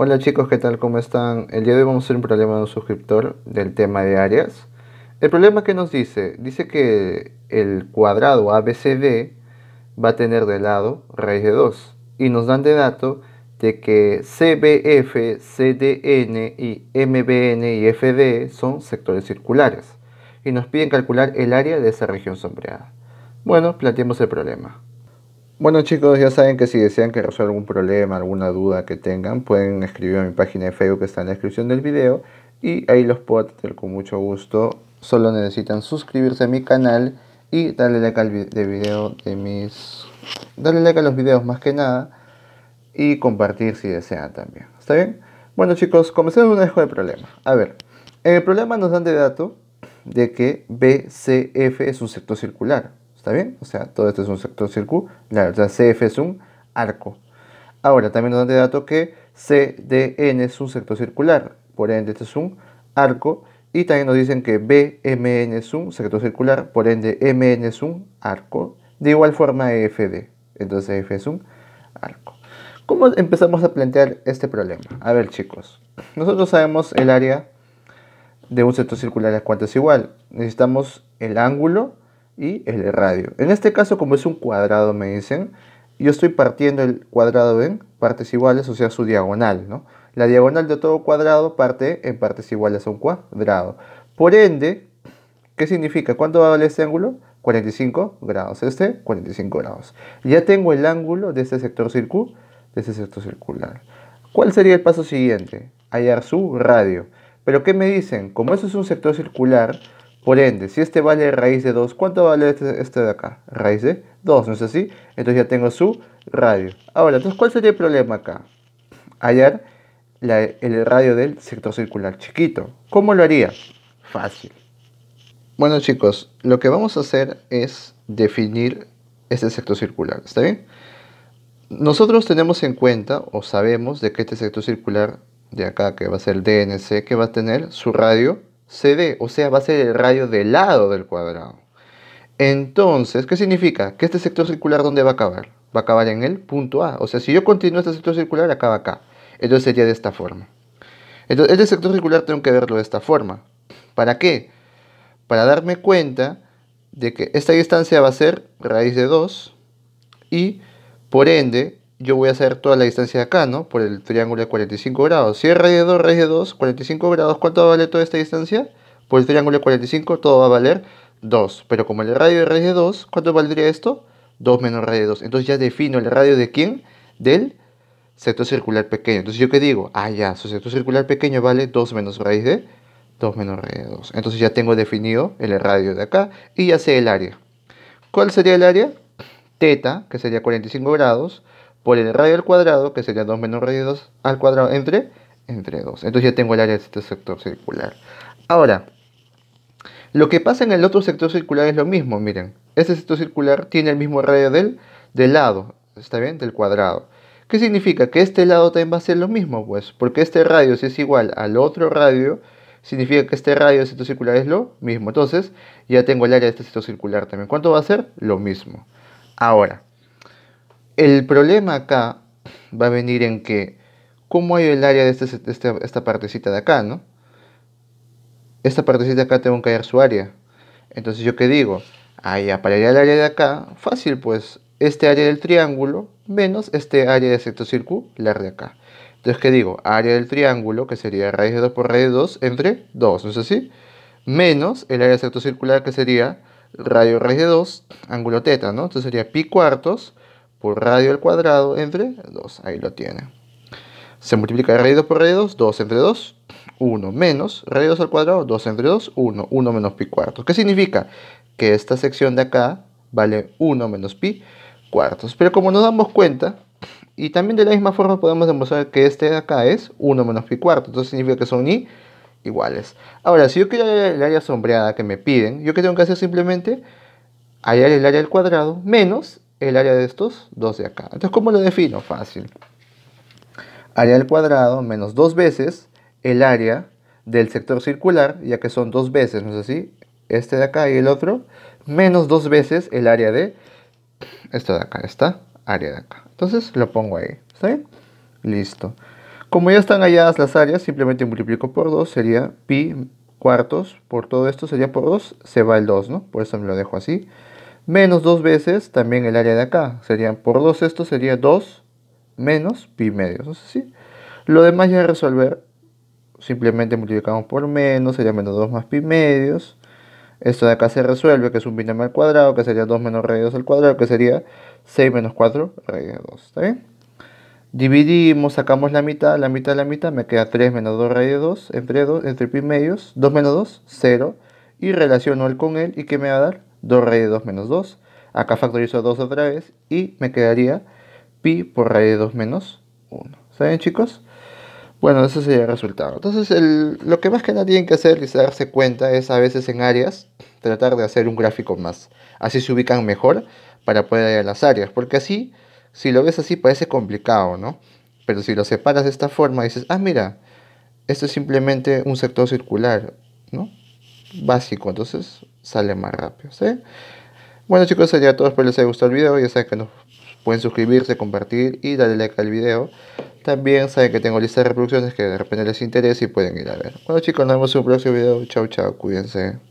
Hola chicos, ¿qué tal? ¿Cómo están? El día de hoy vamos a hacer un problema de un suscriptor del tema de áreas. El problema que nos dice, dice que el cuadrado ABCD va a tener de lado raíz de 2 y nos dan de dato de que CBF, CDN y MBN y FD son sectores circulares y nos piden calcular el área de esa región sombreada. Bueno, planteemos el problema. Bueno chicos, ya saben que si desean que resuelva algún problema, alguna duda que tengan, pueden escribir a mi página de Facebook que está en la descripción del video y ahí los puedo atender con mucho gusto. Solo necesitan suscribirse a mi canal y darle like al video de mis... like a los videos más que nada y compartir si desean también. ¿Está bien? Bueno chicos, comencemos un ejemplo de este problema. A ver, en el problema nos dan de dato de que BCF es un sector circular. ¿Está bien? O sea, todo esto es un sector circular. La CF es un arco. Ahora, también nos dan de dato que CDN es un sector circular. Por ende, este es un arco. Y también nos dicen que BMN es un sector circular. Por ende, MN es un arco. De igual forma, e FD. Entonces, e F es un arco. ¿Cómo empezamos a plantear este problema? A ver, chicos. Nosotros sabemos el área de un sector circular a cuánto es igual. Necesitamos el ángulo y el radio. En este caso, como es un cuadrado, me dicen, yo estoy partiendo el cuadrado en partes iguales, o sea, su diagonal, ¿no? La diagonal de todo cuadrado parte en partes iguales a un cuadrado. Por ende, ¿qué significa? ¿Cuánto vale este ángulo? 45 grados. Este, 45 grados. Ya tengo el ángulo de este sector, circu, de este sector circular. ¿Cuál sería el paso siguiente? Hallar su radio. Pero ¿qué me dicen? Como eso es un sector circular, por ende, si este vale raíz de 2, ¿cuánto vale este, este, de acá? Raíz de 2, ¿no es así? Entonces ya tengo su radio. Ahora, entonces, ¿cuál sería el problema acá? Hallar el radio del sector circular chiquito. ¿Cómo lo haría? Fácil. Bueno chicos, lo que vamos a hacer es definir este sector circular, ¿está bien? Nosotros tenemos en cuenta o sabemos de que este sector circular de acá, que va a ser el DNC, que va a tener su radio CD, o sea, va a ser el radio del lado del cuadrado. Entonces, ¿qué significa? Que este sector circular, ¿dónde va a acabar? Va a acabar en el punto A. O sea, si yo continúo este sector circular, acaba acá. Entonces sería de esta forma. Entonces, este sector circular tengo que verlo de esta forma. ¿Para qué? Para darme cuenta de que esta distancia va a ser raíz de 2 y, por ende, yo voy a hacer toda la distancia de acá, ¿no? Por el triángulo de 45 grados. Si es raíz de 2, raíz de 2, 45 grados, ¿cuánto vale toda esta distancia? Por el triángulo de 45 todo va a valer 2. Pero como el radio es raíz de 2, ¿cuánto valdría esto? 2 menos raíz de 2. Entonces ya defino el radio de quién? Del sector circular pequeño. Entonces yo qué digo? Ah, ya, su sector circular pequeño vale 2 menos raíz de 2 menos raíz de 2. Entonces ya tengo definido el radio de acá y ya sé el área. ¿Cuál sería el área? Teta, que sería 45 grados, por el radio al cuadrado, que sería 2 menos radio 2 al cuadrado entre, entre 2. Entonces ya tengo el área de este sector circular. Ahora, lo que pasa en el otro sector circular es lo mismo, miren. Este sector circular tiene el mismo radio del, del lado, ¿está bien? Del cuadrado. ¿Qué significa? Que este lado también va a ser lo mismo, pues, porque este radio, si es igual al otro radio, significa que este radio del este sector circular es lo mismo. Entonces, ya tengo el área de este sector circular también. ¿Cuánto va a ser? Lo mismo. Ahora, el problema acá va a venir en que, ¿cómo hay el área de, este este, esta partecita de acá, no? Esta partecita de acá tengo que hallar su área. Entonces, ¿yo qué digo? ahí ya, el área de acá, fácil, pues, este área del triángulo menos este área de sector circular de acá. Entonces, ¿qué digo? Área del triángulo, que sería raíz de 2 por raíz de 2 entre 2, ¿no es así? Menos el área de sector circular, que sería radio raíz de 2, ángulo teta, ¿no? Entonces sería pi cuartos por radio al cuadrado entre 2. Ahí lo tiene. Se multiplica radio 2 por raíz 2 2 entre 2, 1 menos raíz 2 al cuadrado, 2 entre 2, 1, 1 menos pi cuartos. ¿Qué significa? Que esta sección de acá vale 1 menos pi cuartos. Pero como nos damos cuenta, y también de la misma forma podemos demostrar que este de acá es 1 menos pi cuartos. Entonces significa que son i iguales. Ahora, si yo quiero hallar el área sombreada que me piden, yo que tengo que hacer simplemente hallar el área al cuadrado menos el área de estos dos de acá. Entonces, ¿cómo lo defino? Fácil. Área al cuadrado menos dos veces el área del sector circular, ya que son dos veces, ¿no es así? Este de acá y el otro, menos dos veces el área de esto de acá, esta área de acá. Entonces lo pongo ahí, ¿sí? Listo. Como ya están halladas las áreas, simplemente multiplico por dos, sería pi cuartos, por todo esto sería por 2, se va el 2, ¿no? Por eso me lo dejo así menos dos veces también el área de acá. Serían por 2 esto sería 2 menos pi medios. Lo demás ya resolver. Simplemente multiplicamos por menos, sería menos 2 más pi medios. Esto de acá se resuelve, que es un binomio al cuadrado, que sería 2 menos raíz 2 al cuadrado, que sería 6 menos 4 raíz de 2. ¿Está bien? Dividimos, sacamos la mitad, la mitad, la mitad, me queda 3 menos 2 raíz de 2, entre 2, entre pi medios, 2 menos 2, 0. Y relaciono él con él, ¿y qué me va a dar? 2 raíz de 2 menos 2. Acá factorizo 2 otra vez y me quedaría pi por raíz de 2 menos 1. ¿Saben chicos? Bueno, ese sería el resultado. Entonces, lo que más que nada tienen que hacer se darse cuenta, es a veces en áreas, tratar de hacer un gráfico más. Así se ubican mejor para poder ir a las áreas, porque así, si lo ves así, parece complicado, ¿no? Pero si lo separas de esta forma, dices, ah, mira, esto es simplemente un sector circular, ¿no? Básico, entonces sale más rápido, ¿sí? Bueno chicos, sería todo, espero les haya gustado el video, ya saben que nos pueden suscribirse, compartir y darle like al video. También saben que tengo lista de reproducciones que de repente les interesa y pueden ir a ver. Bueno chicos, nos vemos en un próximo video, chao chao, cuídense.